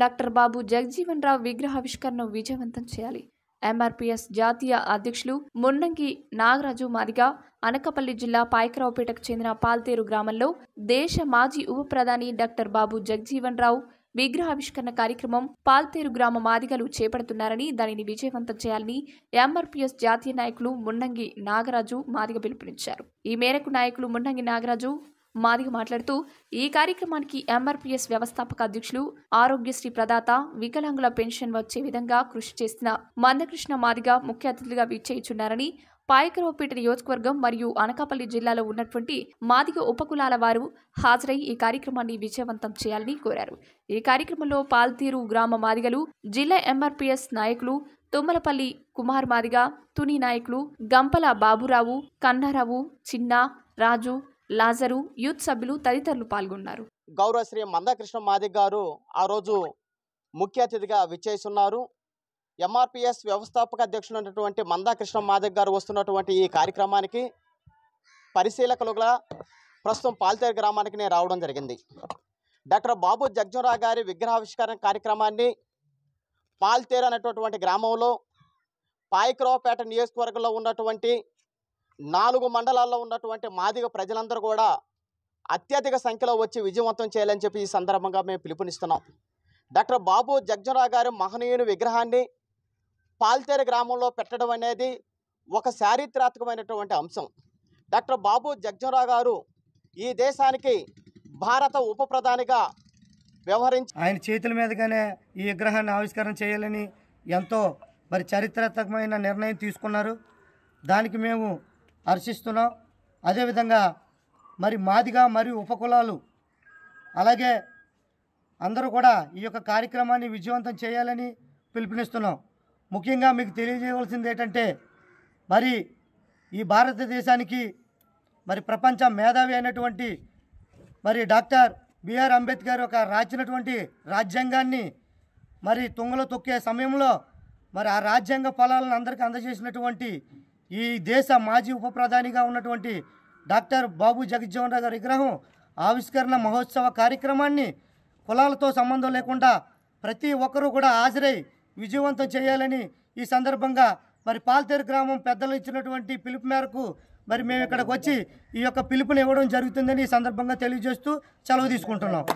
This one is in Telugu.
డాక్టర్ బాబు జగజీవన్ రావు విగ్రహావిష్కరణను విజయవంతం చేయాలి ఎంఆర్పిఎస్ జాతీయ అధ్యక్షులు మున్నంగి నాగరాజు మాదిగ అనకపల్లి జిల్లా పాయకరావుపేటకు చెందిన పాల్తేరు గ్రామంలో దేశ మాజీ ఉప ప్రధాని డాక్టర్ బాబు జగజీవన్ రావు విగ్రహావిష్కరణ కార్యక్రమం పాల్తేరు గ్రామ మాదిగలు చేపడుతున్నారని దానిని విజయవంతం చేయాలని ఎంఆర్పిఎస్ జాతీయ నాయకులు మున్నంగి నాగరాజు మాదిగ పిలుపునిచ్చారు ఈ మేరకు నాయకులు మున్నంగి నాగరాజు మాదిగ మాట్లాడుతూ ఈ కార్యక్రమానికి ఎంఆర్పిఎస్ వ్యవస్థాపక అధ్యక్షులు ఆరోగ్యశ్రీ ప్రదాత వికలాంగుల పెన్షన్ వచ్చే విధంగా కృషి చేసిన మందకృష్ణ మాదిగ ముఖ్య అతిథులుగా విచ్చేయుచున్నారని పాయకరావుపేట నియోజకవర్గం మరియు అనకాపల్లి జిల్లాలో ఉన్నటువంటి మాదిగ ఉపకులాల వారు హాజరై ఈ కార్యక్రమాన్ని విజయవంతం చేయాలని కోరారు ఈ కార్యక్రమంలో పాల్తీరు గ్రామ మాదిగలు జిల్లా ఎంఆర్పిఎస్ నాయకులు తుమ్మలపల్లి కుమార్ మాదిగ తుని నాయకులు గంపల బాబురావు కన్నారావు చిన్న రాజు లాజరు యూత్ సభ్యులు తదితరులు పాల్గొన్నారు గౌరవశ్రీ మందకృష్ణ మాదిక్ గారు ఆ రోజు ముఖ్య అతిథిగా విచ్చేస్తున్నారు ఎంఆర్పిఎస్ వ్యవస్థాపక అధ్యక్షులైనటువంటి మందాకృష్ణ మాదిక్ గారు వస్తున్నటువంటి ఈ కార్యక్రమానికి పరిశీలకులుగా ప్రస్తుతం పాల్తేరు గ్రామానికి నేను రావడం జరిగింది డాక్టర్ బాబు జగ్జరా గారి విగ్రహావిష్కరణ కార్యక్రమాన్ని పాల్తేరు అనేటటువంటి గ్రామంలో పాయకరావుపేట నియోజకవర్గంలో ఉన్నటువంటి నాలుగు మండలాల్లో ఉన్నటువంటి మాదిగ ప్రజలందరూ కూడా అత్యధిక సంఖ్యలో వచ్చి విజయవంతం చేయాలని చెప్పి ఈ సందర్భంగా మేము పిలుపునిస్తున్నాం డాక్టర్ బాబు జగ్జనరావు గారి మహనీయుని విగ్రహాన్ని పాల్తేర గ్రామంలో పెట్టడం అనేది ఒక చారిత్రాత్మకమైనటువంటి అంశం డాక్టర్ బాబు జగ్జనరావు గారు ఈ దేశానికి భారత ఉప ప్రధానిగా వ్యవహరించి ఆయన చేతుల మీదుగానే ఈ విగ్రహాన్ని ఆవిష్కరణ చేయాలని ఎంతో మరి చారిత్రాత్మకమైన నిర్ణయం తీసుకున్నారు దానికి మేము హర్షిస్తున్నాం అదేవిధంగా మరి మాదిగా మరియు ఉపకులాలు అలాగే అందరూ కూడా ఈ యొక్క కార్యక్రమాన్ని విజయవంతం చేయాలని పిలుపునిస్తున్నాం ముఖ్యంగా మీకు తెలియజేయవలసింది ఏంటంటే మరి ఈ భారతదేశానికి మరి ప్రపంచ మేధావి అయినటువంటి మరి డాక్టర్ బిఆర్ అంబేద్కర్ ఒక రాచినటువంటి రాజ్యాంగాన్ని మరి తుంగలో తొక్కే సమయంలో మరి ఆ రాజ్యాంగ ఫలాలను అందరికీ అందజేసినటువంటి ఈ దేశ మాజీ ఉప ప్రధానిగా ఉన్నటువంటి డాక్టర్ బాబు జగజ్జీవన్ రావు గారి విగ్రహం ఆవిష్కరణ మహోత్సవ కార్యక్రమాన్ని కులాలతో సంబంధం లేకుండా ప్రతి ఒక్కరూ కూడా హాజరై విజయవంతం చేయాలని ఈ సందర్భంగా మరి పాల్తేరు గ్రామం పెద్దలు ఇచ్చినటువంటి పిలుపు మేరకు మరి మేము ఇక్కడికి వచ్చి ఈ యొక్క పిలుపుని ఇవ్వడం జరుగుతుందని ఈ సందర్భంగా తెలియజేస్తూ సెలవు తీసుకుంటున్నాం